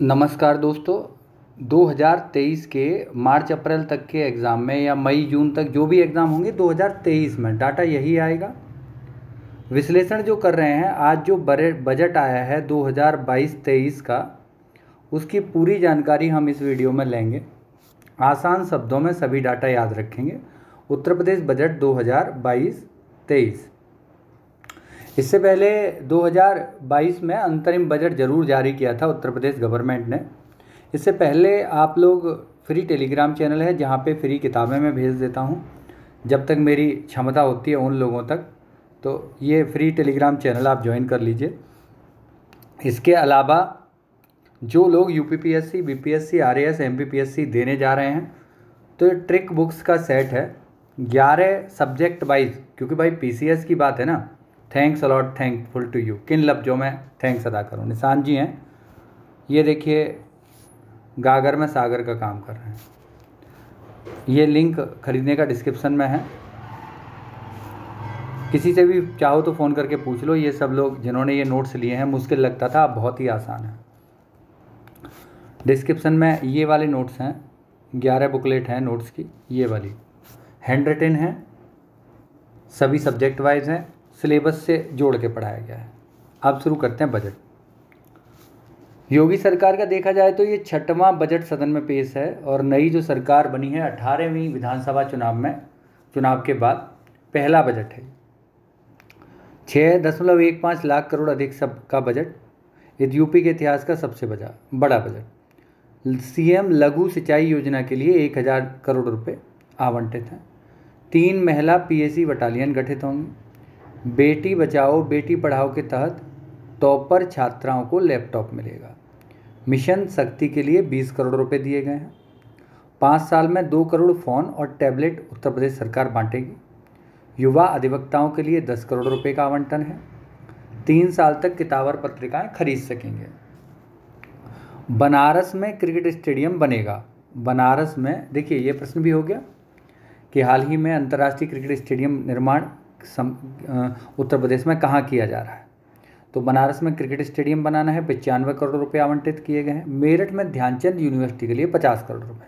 नमस्कार दोस्तों 2023 के मार्च अप्रैल तक के एग्ज़ाम में या मई जून तक जो भी एग्ज़ाम होंगे 2023 में डाटा यही आएगा विश्लेषण जो कर रहे हैं आज जो बजट आया है 2022-23 का उसकी पूरी जानकारी हम इस वीडियो में लेंगे आसान शब्दों में सभी डाटा याद रखेंगे उत्तर प्रदेश बजट 2022-23 इससे पहले 2022 में अंतरिम बजट जरूर जारी किया था उत्तर प्रदेश गवर्नमेंट ने इससे पहले आप लोग फ्री टेलीग्राम चैनल है जहाँ पे फ्री किताबें मैं भेज देता हूँ जब तक मेरी क्षमता होती है उन लोगों तक तो ये फ्री टेलीग्राम चैनल आप ज्वाइन कर लीजिए इसके अलावा जो लोग U P P S C B P S C R S M P P S C देने जा रहे हैं तो ये ट्रिक बुक्स का सेट है ग्यारह सब्जेक्ट वाइज क्योंकि भाई पी सी एस की बात है ना thanks a lot thankful to you किन लफ्ज़ों में थैंक्स अदा करूँ निशान जी हैं ये देखिए गागर में सागर का काम कर रहे हैं ये लिंक ख़रीदने का डिस्क्रिप्शन में है किसी से भी चाहो तो फ़ोन करके पूछ लो ये सब लोग जिन्होंने ये नोट्स लिए हैं मुश्किल लगता था अब बहुत ही आसान है डिस्क्रिप्शन में ये वाले नोट्स हैं ग्यारह बुकलेट हैं नोट्स की ये वाली हैंड रिटेन हैं सभी सब्जेक्ट वाइज हैं सिलेबस से जोड़ के पढ़ाया गया है अब शुरू करते हैं बजट योगी सरकार का देखा जाए तो ये छठवां बजट सदन में पेश है और नई जो सरकार बनी है अठारहवीं विधानसभा चुनाव में चुनाव के बाद पहला बजट है छः दशमलव एक पाँच लाख करोड़ अधिक सब का बजट यदि यूपी के इतिहास का सबसे बड़ा बड़ा बजट सीएम लघु सिंचाई योजना के लिए एक हज़ार करोड़ रुपए आवंटित हैं तीन महिला पीएसी बटालियन गठित होंगी बेटी बचाओ बेटी पढ़ाओ के तहत टॉपर छात्राओं को लैपटॉप मिलेगा मिशन शक्ति के लिए बीस करोड़ रुपए दिए गए हैं पाँच साल में दो करोड़ फ़ोन और टैबलेट उत्तर प्रदेश सरकार बांटेगी युवा अधिवक्ताओं के लिए दस करोड़ रुपए का आवंटन है तीन साल तक किताब और पत्रिकाएँ खरीद सकेंगे बनारस में क्रिकेट स्टेडियम बनेगा बनारस में देखिए ये प्रश्न भी हो गया कि हाल ही में अंतर्राष्ट्रीय क्रिकेट स्टेडियम निर्माण सम उत्तर प्रदेश में कहाँ किया जा रहा है तो बनारस में क्रिकेट स्टेडियम बनाना है पचानवे करोड़ रुपए आवंटित किए गए हैं मेरठ में ध्यानचंद यूनिवर्सिटी के लिए पचास करोड़ रुपए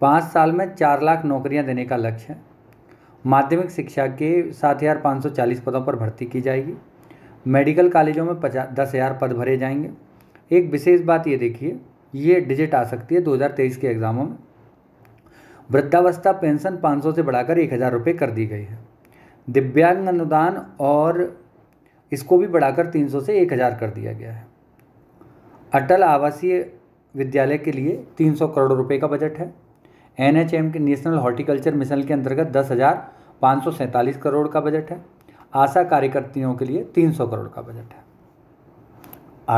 पाँच साल में चार लाख नौकरियां देने का लक्ष्य है माध्यमिक शिक्षा के सात हज़ार पाँच सौ चालीस पदों पर भर्ती की जाएगी मेडिकल कॉलेजों में पचास दस हज़ार पद भरे जाएंगे एक विशेष बात ये देखिए ये डिजिट आ सकती है दो के एग्ज़ामों में वृद्धावस्था पेंशन पाँच से बढ़ाकर एक हज़ार रुपये कर दी गई है दिव्यांग अनुदान और इसको भी बढ़ाकर 300 से 1000 कर दिया गया है अटल आवासीय विद्यालय के लिए 300 करोड़ रुपए का बजट है एनएचएम के नेशनल हॉर्टिकल्चर मिशन के अंतर्गत दस हज़ार करोड़ का बजट है आशा कार्यकर्तियों के लिए 300 करोड़ का बजट है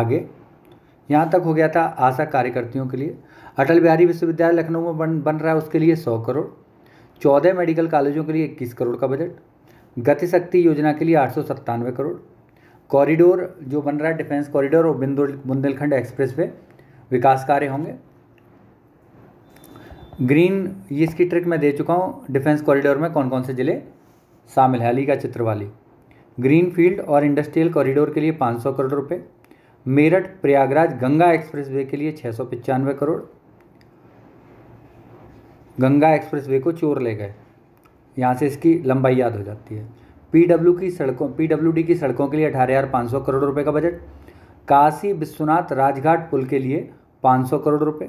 आगे यहाँ तक हो गया था आशा कार्यकर्तियों के लिए अटल बिहारी विश्वविद्यालय लखनऊ में बन बन रहा है उसके लिए 100 करोड़ चौदह मेडिकल कॉलेजों के लिए इक्कीस करोड़ का बजट गतिशक्ति योजना के लिए आठ करोड़ कॉरिडोर जो बन रहा है डिफेंस कॉरिडोर और बुंदेलखंड एक्सप्रेस वे विकास कार्य होंगे ग्रीन ये इसकी ट्रिक मैं दे चुका हूँ डिफेंस कॉरिडोर में कौन कौन से ज़िले शामिल है अलीगढ़ चित्रवाली ग्रीन फील्ड और इंडस्ट्रियल कॉरिडोर के लिए 500 करोड़ रुपए मेरठ प्रयागराज गंगा एक्सप्रेस वे के लिए छः सौ पचानवे करोड़ गंगा एक्सप्रेस वे को चोर ले गए यहाँ से इसकी लंबाई याद हो जाती है पी की सड़कों पी की सड़कों के लिए अठारह हज़ार पाँच सौ करोड़ रुपये का बजट काशी विश्वनाथ राजघाट पुल के लिए पाँच सौ करोड़ रुपए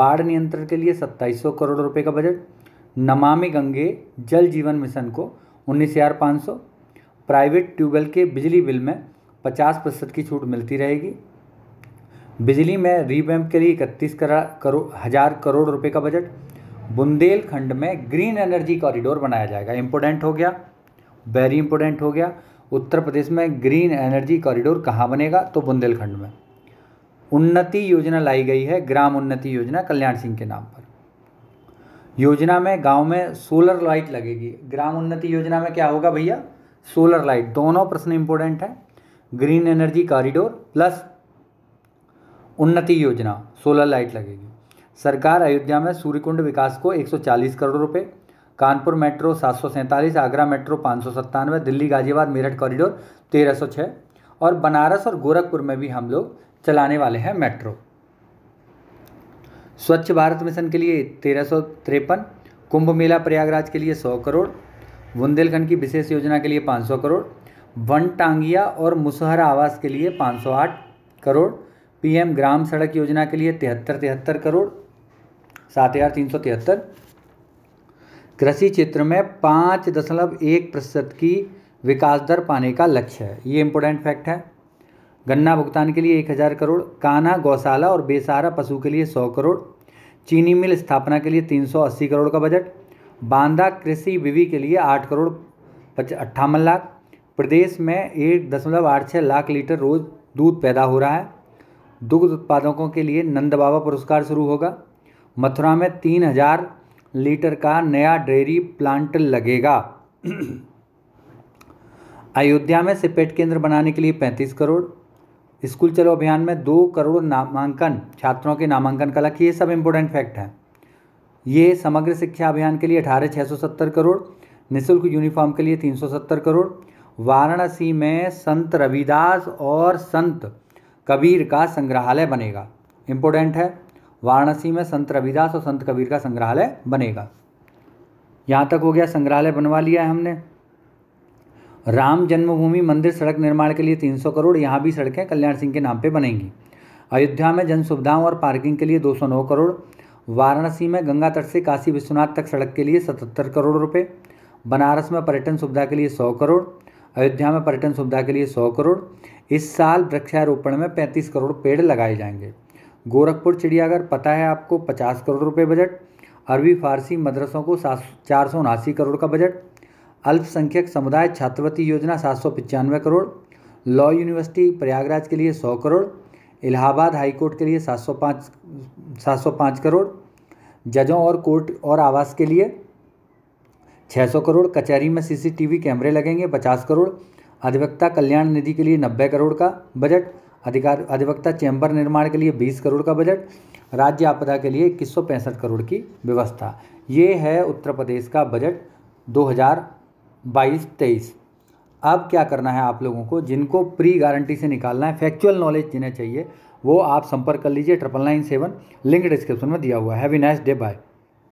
बाढ़ नियंत्रण के लिए सत्ताईस सौ करोड़ रुपए का बजट नमामि गंगे जल जीवन मिशन को उन्नीस हज़ार पाँच सौ प्राइवेट ट्यूबवेल के बिजली बिल में पचास प्रतिशत की छूट मिलती रहेगी बिजली में रीवैम्प के लिए इकतीस करोड़ हजार करोड़ रुपए का बजट बुंदेलखंड में ग्रीन एनर्जी कॉरिडोर बनाया जाएगा इम्पोर्टेंट हो गया वेरी इंपोर्टेंट हो गया उत्तर प्रदेश में ग्रीन एनर्जी कॉरिडोर कहाँ बनेगा तो बुंदेलखंड में उन्नति योजना लाई गई है ग्राम उन्नति योजना कल्याण सिंह के नाम पर योजना में गांव में सोलर लाइट लगेगी ग्राम उन्नति योजना में क्या होगा भैया सोलर लाइट दोनों प्रश्न इंपोर्टेंट है ग्रीन एनर्जी कॉरिडोर प्लस उन्नति योजना सोलर लाइट लगेगी सरकार अयोध्या में सूर्यकुंड विकास को 140 करोड़ रुपए कानपुर मेट्रो सात आगरा मेट्रो पाँच दिल्ली गाजियाबाद मेरठ कॉरिडोर तेरह और बनारस और गोरखपुर में भी हम लोग चलाने वाले हैं मेट्रो स्वच्छ भारत मिशन के लिए तेरह कुंभ मेला प्रयागराज के लिए 100 करोड़ बुंदेलखंड की विशेष योजना के लिए 500 करोड़ वन टांगिया और मुसहरा आवास के लिए 508 करोड़ पीएम ग्राम सड़क योजना के लिए तिहत्तर तिहत्तर करोड़ सात हज़ार तीन सौ तिहत्तर कृषि क्षेत्र में पाँच दशमलव एक प्रतिशत की विकास दर पाने का लक्ष्य है ये इंपॉर्टेंट फैक्ट है गन्ना भुगतान के लिए एक हज़ार करोड़ काना गौशाला और बेसहारा पशु के लिए सौ करोड़ चीनी मिल स्थापना के लिए तीन सौ अस्सी करोड़ का बजट बांदा कृषि विवि के लिए आठ करोड़ पच अट्ठावन लाख प्रदेश में एक दशमलव आठ छः लाख लीटर रोज़ दूध पैदा हो रहा है दुग्ध उत्पादकों के लिए नंद बाबा पुरस्कार शुरू होगा मथुरा में तीन हजार लीटर का नया डेयरी प्लांट लगेगा अयोध्या में सिपेट केंद्र बनाने के लिए पैंतीस करोड़ स्कूल चलो अभियान में दो करोड़ नामांकन छात्रों के नामांकन का लक्ष्य ये सब इम्पोर्टेंट फैक्ट है ये समग्र शिक्षा अभियान के लिए अठारह छः सौ सत्तर करोड़ निःशुल्क यूनिफॉर्म के लिए तीन सौ सत्तर करोड़ वाराणसी में संत रविदास और संत कबीर का संग्रहालय बनेगा इम्पोर्टेंट है वाराणसी में संत रविदास और संत कबीर का संग्रहालय बनेगा यहाँ तक हो गया संग्रहालय बनवा लिया है हमने राम जन्मभूमि मंदिर सड़क निर्माण के लिए 300 करोड़ यहाँ भी सड़कें कल्याण सिंह के नाम पे बनेंगी अयोध्या में जन सुविधाओं और पार्किंग के लिए 209 करोड़ वाराणसी में गंगा तट से काशी विश्वनाथ तक सड़क के लिए 77 करोड़ रुपए बनारस में पर्यटन सुविधा के लिए 100 करोड़ अयोध्या में पर्यटन सुविधा के लिए 100 करोड़ इस साल वृक्षारोपण में 35 करोड़ पेड़ लगाए जाएंगे गोरखपुर चिड़ियाघर पता है आपको पचास करोड़ रुपये बजट अरबी फारसी मदरसों को सात चार सौ उनासी करोड़ का बजट अल्पसंख्यक समुदाय छात्रवृत्ति योजना सात सौ पचानवे करोड़ लॉ यूनिवर्सिटी प्रयागराज के लिए सौ करोड़ इलाहाबाद हाईकोर्ट के लिए सात सौ पाँच सात सौ पाँच करोड़ जजों और कोर्ट और आवास के लिए छः सौ करोड़ कचहरी में सीसीटीवी कैमरे लगेंगे पचास करोड़ अधिवक्ता कल्याण निधि के लिए नब्बे करोड़ का बजट अधिकार अधिवक्ता चैम्बर निर्माण के लिए बीस करोड़ का बजट राज्य आपदा के लिए इक्कीस करोड़ की व्यवस्था ये है उत्तर प्रदेश का बजट 2022-23 अब क्या करना है आप लोगों को जिनको प्री गारंटी से निकालना है फैक्चुअल नॉलेज जिन्हें चाहिए वो आप संपर्क कर लीजिए triple nine seven link description में दिया हुआ है हैवी नाइस डे बाय